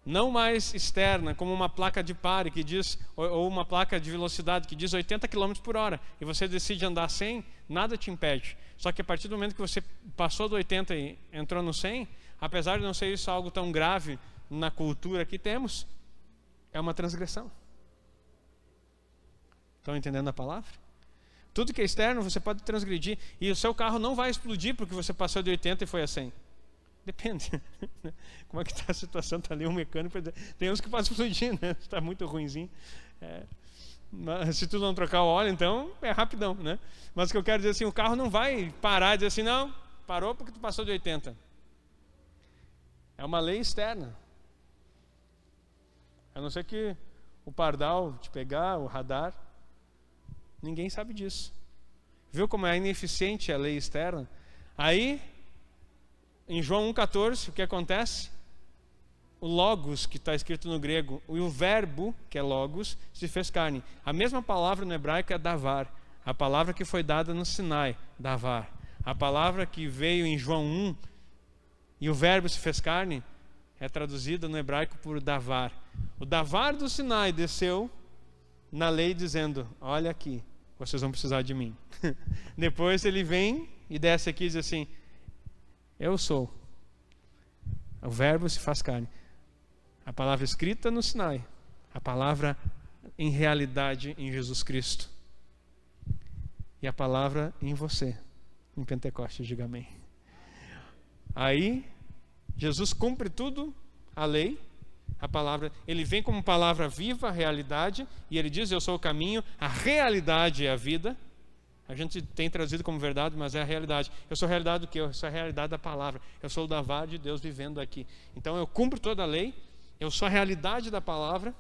não mais externa, como uma placa de pare que diz, ou uma placa de velocidade que diz 80 km por hora, e você decide andar 100, nada te impede. Só que a partir do momento que você passou do 80 e entrou no 100, apesar de não ser isso algo tão grave na cultura que temos, é uma transgressão. Estão entendendo a palavra? Tudo que é externo você pode transgredir, e o seu carro não vai explodir porque você passou de 80 e foi a 100. <laughs> Depende. Né? Como é que está a situação? Está ali um mecânico. Tem uns que fazem fluir, né? Está <laughs> muito ruimzinho. É, mas se tu não trocar o óleo, então é rapidão, né? Mas o que eu quero dizer assim, o carro não vai parar e dizer assim, não, parou porque tu passou de 80. É uma lei externa. A não ser que o pardal te pegar, o radar, ninguém sabe disso. Viu como é ineficiente a lei externa? Aí em João 1,14, o que acontece? O Logos, que está escrito no grego, e o verbo, que é Logos, se fez carne. A mesma palavra no hebraico é davar, a palavra que foi dada no Sinai, davar. A palavra que veio em João 1, e o verbo se fez carne, é traduzida no hebraico por davar. O davar do Sinai desceu na lei dizendo: Olha aqui, vocês vão precisar de mim. <laughs> Depois ele vem e desce aqui e diz assim: eu sou. O Verbo se faz carne. A palavra escrita no Sinai, a palavra em realidade em Jesus Cristo. E a palavra em você, em Pentecostes, diga amém. Aí, Jesus cumpre tudo, a lei, a palavra, ele vem como palavra viva, a realidade, e ele diz: Eu sou o caminho, a realidade é a vida. A gente tem trazido como verdade, mas é a realidade. Eu sou a realidade do que? Eu sou a realidade da palavra. Eu sou o Davar de Deus vivendo aqui. Então eu cumpro toda a lei, eu sou a realidade da palavra.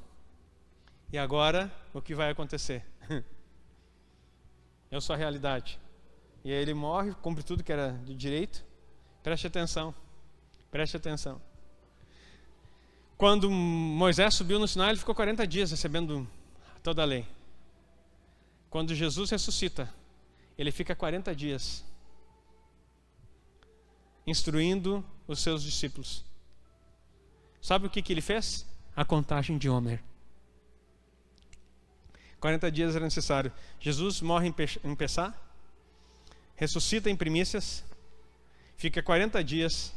E agora, o que vai acontecer? <laughs> eu sou a realidade. E aí ele morre, cumpre tudo que era de direito. Preste atenção. Preste atenção. Quando Moisés subiu no Sinai, ele ficou 40 dias recebendo toda a lei. Quando Jesus ressuscita, ele fica 40 dias instruindo os seus discípulos. Sabe o que, que ele fez? A contagem de Homer. 40 dias era necessário. Jesus morre em Pessá, ressuscita em primícias, fica 40 dias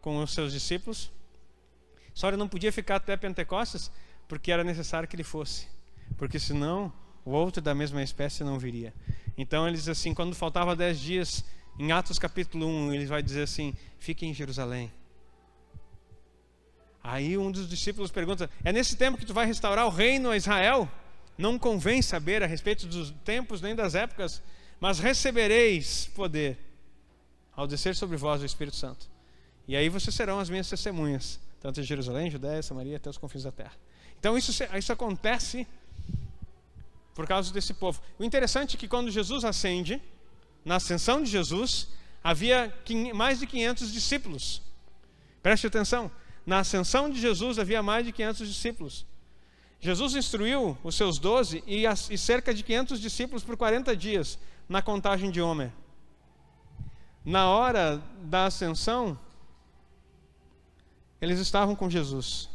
com os seus discípulos. Só ele não podia ficar até Pentecostes, porque era necessário que ele fosse, porque senão o outro da mesma espécie não viria. Então ele diz assim, quando faltava dez dias, em Atos capítulo 1, ele vai dizer assim, fique em Jerusalém. Aí um dos discípulos pergunta, é nesse tempo que tu vai restaurar o reino a Israel? Não convém saber a respeito dos tempos nem das épocas, mas recebereis poder ao descer sobre vós o Espírito Santo. E aí vocês serão as minhas testemunhas, tanto em Jerusalém, Judéia, Samaria, até os confins da terra. Então isso, isso acontece por causa desse povo. O interessante é que quando Jesus ascende, na ascensão de Jesus, havia mais de 500 discípulos. Preste atenção, na ascensão de Jesus havia mais de 500 discípulos. Jesus instruiu os seus doze e, e, cerca de 500 discípulos por 40 dias na contagem de Homer. Na hora da ascensão, eles estavam com Jesus.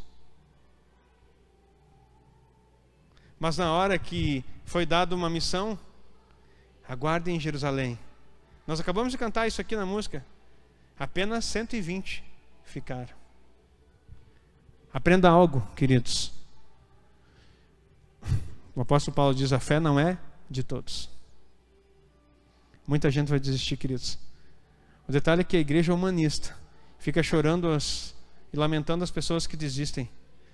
Mas na hora que foi dada uma missão. Aguardem em Jerusalém. Nós acabamos de cantar isso aqui na música. Apenas 120 ficaram. Aprenda algo, queridos. O apóstolo Paulo diz: a fé não é de todos. Muita gente vai desistir, queridos. O detalhe é que a igreja é humanista fica chorando as, e lamentando as pessoas que desistem,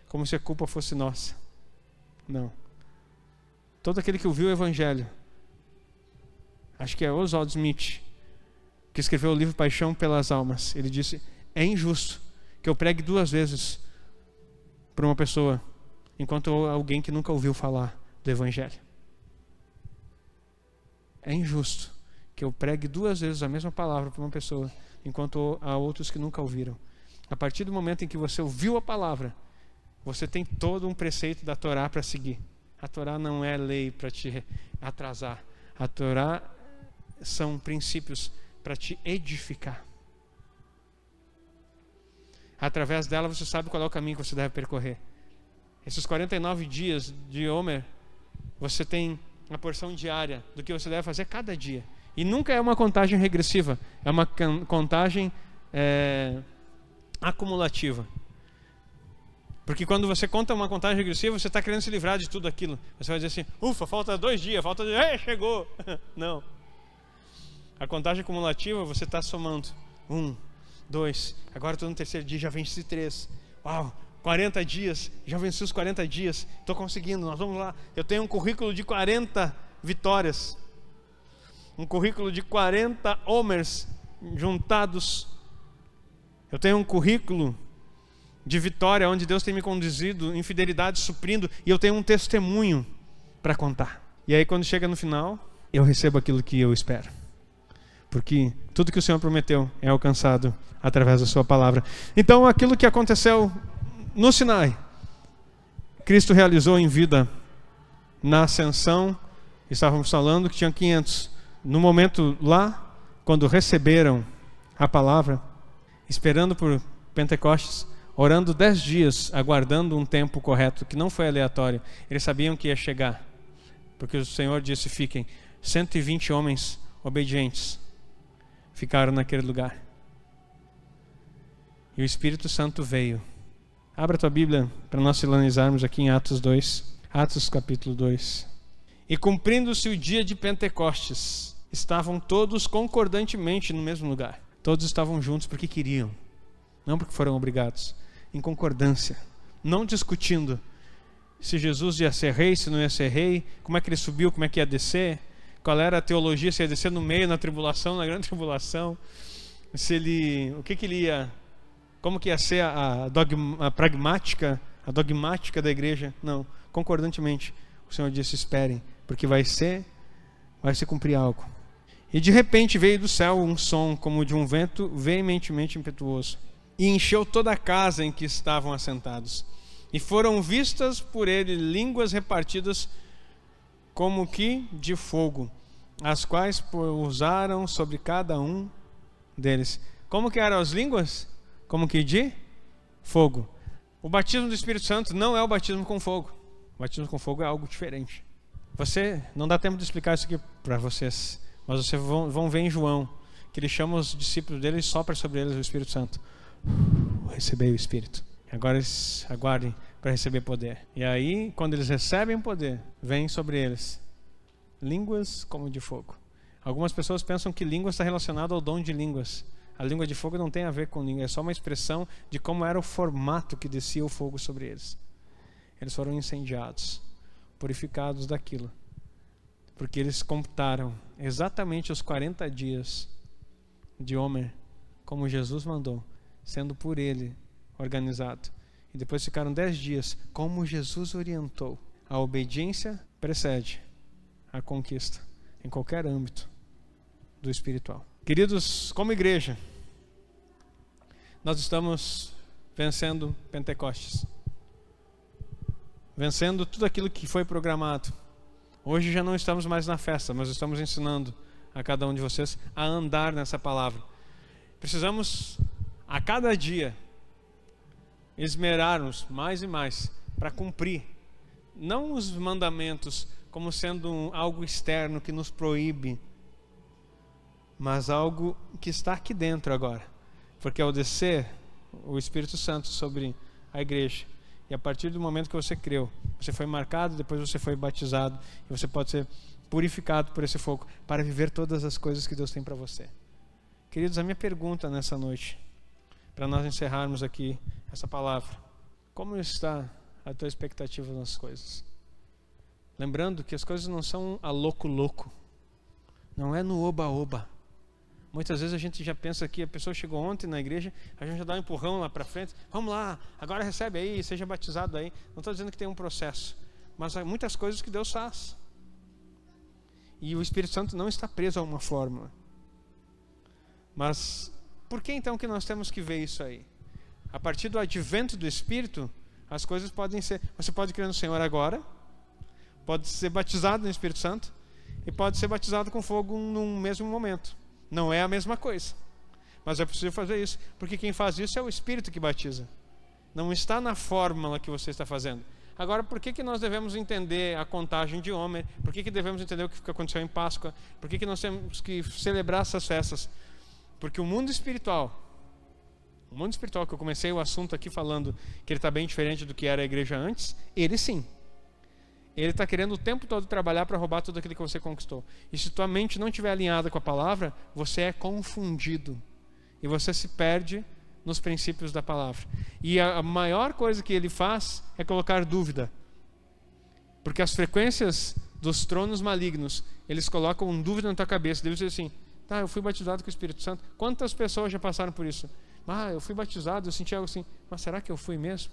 como se a culpa fosse nossa. Não. Todo aquele que ouviu o Evangelho. Acho que é Oswald Smith, que escreveu o livro Paixão pelas Almas. Ele disse: É injusto que eu pregue duas vezes para uma pessoa, enquanto alguém que nunca ouviu falar do Evangelho. É injusto que eu pregue duas vezes a mesma palavra para uma pessoa, enquanto há outros que nunca ouviram. A partir do momento em que você ouviu a palavra, você tem todo um preceito da Torá para seguir. A Torá não é lei para te atrasar. A Torá são princípios para te edificar. Através dela você sabe qual é o caminho que você deve percorrer. Esses 49 dias de Homer, você tem a porção diária do que você deve fazer cada dia. E nunca é uma contagem regressiva, é uma contagem é, acumulativa. Porque quando você conta uma contagem regressiva, você está querendo se livrar de tudo aquilo. Você vai dizer assim: ufa, falta dois dias, falta. É, chegou! <laughs> Não. A contagem cumulativa, você está somando. Um, dois, agora estou no terceiro dia, já venci três. Uau, 40 dias, já venci os 40 dias, estou conseguindo, nós vamos lá. Eu tenho um currículo de 40 vitórias, um currículo de 40 homers juntados. Eu tenho um currículo de vitória, onde Deus tem me conduzido, em fidelidade suprindo, e eu tenho um testemunho para contar. E aí, quando chega no final, eu recebo aquilo que eu espero. Porque tudo que o Senhor prometeu é alcançado através da Sua palavra. Então, aquilo que aconteceu no Sinai, Cristo realizou em vida, na ascensão, estávamos falando que tinha 500. No momento lá, quando receberam a palavra, esperando por Pentecostes, orando dez dias, aguardando um tempo correto, que não foi aleatório. Eles sabiam que ia chegar, porque o Senhor disse: fiquem. 120 homens obedientes ficaram naquele lugar. E o Espírito Santo veio. Abra tua Bíblia para nós finalizarmos aqui em Atos 2, Atos capítulo 2. E cumprindo-se o dia de Pentecostes, estavam todos concordantemente no mesmo lugar. Todos estavam juntos porque queriam, não porque foram obrigados em concordância, não discutindo se Jesus ia ser rei, se não ia ser rei, como é que ele subiu, como é que ia descer, qual era a teologia, se ia descer no meio, na tribulação, na grande <laughs> tribulação, se ele, o que que ele ia, como que ia ser a, a, dogma, a pragmática, a dogmática da igreja, não, concordantemente, o Senhor disse, esperem, porque vai ser, vai se cumprir algo. E de repente veio do céu um som como de um vento veementemente impetuoso e encheu toda a casa em que estavam assentados. E foram vistas por ele línguas repartidas como que de fogo, as quais pousaram sobre cada um deles. Como que eram as línguas? Como que de fogo. O batismo do Espírito Santo não é o batismo com fogo. O batismo com fogo é algo diferente. Você não dá tempo de explicar isso aqui para vocês, mas vocês vão, vão ver em João que ele chama os discípulos dele e sopra sobre eles o Espírito Santo receber o Espírito. Agora eles aguardem para receber poder. E aí, quando eles recebem poder, vem sobre eles línguas como de fogo. Algumas pessoas pensam que língua está relacionada ao dom de línguas. A língua de fogo não tem a ver com língua, é só uma expressão de como era o formato que descia o fogo sobre eles. Eles foram incendiados, purificados daquilo, porque eles computaram exatamente os 40 dias de homem como Jesus mandou, sendo por ele organizado. E depois ficaram dez dias, como Jesus orientou. A obediência precede a conquista, em qualquer âmbito do espiritual. Queridos, como igreja, nós estamos vencendo Pentecostes, vencendo tudo aquilo que foi programado. Hoje já não estamos mais na festa, mas estamos ensinando a cada um de vocês a andar nessa palavra. Precisamos a cada dia esmerarmos mais e mais para cumprir não os mandamentos como sendo algo externo que nos proíbe, mas algo que está aqui dentro agora. Porque ao descer o Espírito Santo sobre a igreja, e a partir do momento que você creu, você foi marcado, depois você foi batizado, e você pode ser purificado por esse fogo para viver todas as coisas que Deus tem para você. Queridos, a minha pergunta nessa noite para nós encerrarmos aqui essa palavra. Como está a tua expectativa nas coisas? Lembrando que as coisas não são a louco-louco, não é no oba-oba. Muitas vezes a gente já pensa que a pessoa chegou ontem na igreja, a gente já dá um empurrão lá para frente, vamos lá, agora recebe aí, seja batizado aí. Não estou dizendo que tem um processo, mas há muitas coisas que Deus faz. E o Espírito Santo não está preso a uma fórmula. Mas por que então que nós temos que ver isso aí? A partir do advento do Espírito, as coisas podem ser. Você pode crer no Senhor agora, pode ser batizado no Espírito Santo e pode ser batizado com fogo num mesmo momento. Não é a mesma coisa, mas é possível fazer isso, porque quem faz isso é o Espírito que batiza. Não está na fórmula que você está fazendo. Agora, por que, que nós devemos entender a contagem de homem? Por que, que devemos entender o que aconteceu em Páscoa? Por que, que nós temos que celebrar essas festas? Porque o mundo espiritual, o mundo espiritual que eu comecei o assunto aqui falando que ele está bem diferente do que era a igreja antes, ele sim. Ele está querendo o tempo todo trabalhar para roubar tudo aquilo que você conquistou. E se tua mente não estiver alinhada com a palavra, você é confundido. E você se perde nos princípios da palavra. E a maior coisa que ele faz é colocar dúvida. Porque as frequências dos tronos malignos, eles colocam dúvida na tua cabeça. Deus diz assim: Tá, eu fui batizado com o Espírito Santo. Quantas pessoas já passaram por isso? Ah, eu fui batizado, eu senti algo assim. Mas será que eu fui mesmo?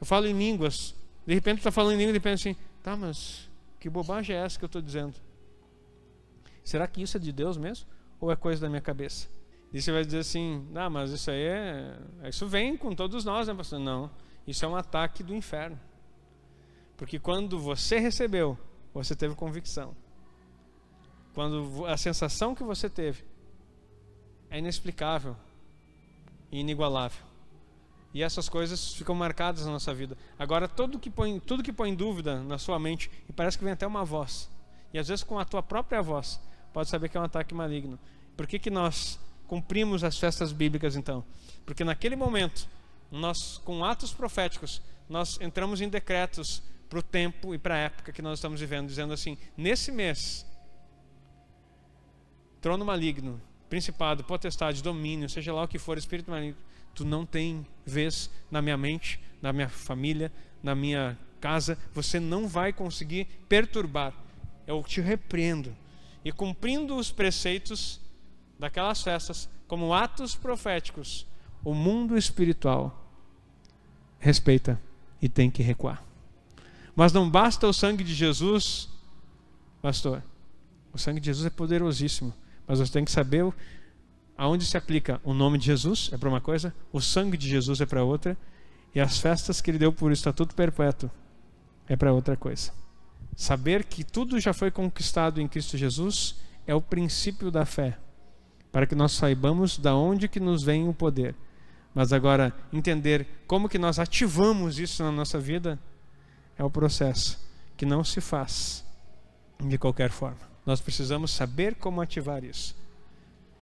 Eu falo em línguas. De repente está falando em línguas, e pensa assim, tá, mas que bobagem é essa que eu estou dizendo? Será que isso é de Deus mesmo? Ou é coisa da minha cabeça? E você vai dizer assim, ah, mas isso aí é, é. Isso vem com todos nós, né, pastor? Não. Isso é um ataque do inferno. Porque quando você recebeu, você teve convicção. Quando a sensação que você teve é inexplicável e inigualável. E essas coisas ficam marcadas na nossa vida. Agora, tudo que põe, tudo que põe dúvida na sua mente, e parece que vem até uma voz, e às vezes com a tua própria voz, pode saber que é um ataque maligno. Por que, que nós cumprimos as festas bíblicas então? Porque naquele momento, nós, com atos proféticos, nós entramos em decretos para o tempo e para a época que nós estamos vivendo, dizendo assim: nesse mês trono maligno, principado, potestade, domínio, seja lá o que for, espírito maligno, tu não tem vez na minha mente, na minha família, na minha casa, você não vai conseguir perturbar. Eu te repreendo. E cumprindo os preceitos daquelas festas, como atos proféticos, o mundo espiritual respeita e tem que recuar. Mas não basta o sangue de Jesus, pastor. O sangue de Jesus é poderosíssimo. Mas você tem que saber aonde se aplica o nome de Jesus, é para uma coisa, o sangue de Jesus é para outra, e as festas que ele deu por estatuto perpétuo é para outra coisa. Saber que tudo já foi conquistado em Cristo Jesus é o princípio da fé, para que nós saibamos da onde que nos vem o poder. Mas agora entender como que nós ativamos isso na nossa vida é o processo que não se faz de qualquer forma. Nós precisamos saber como ativar isso.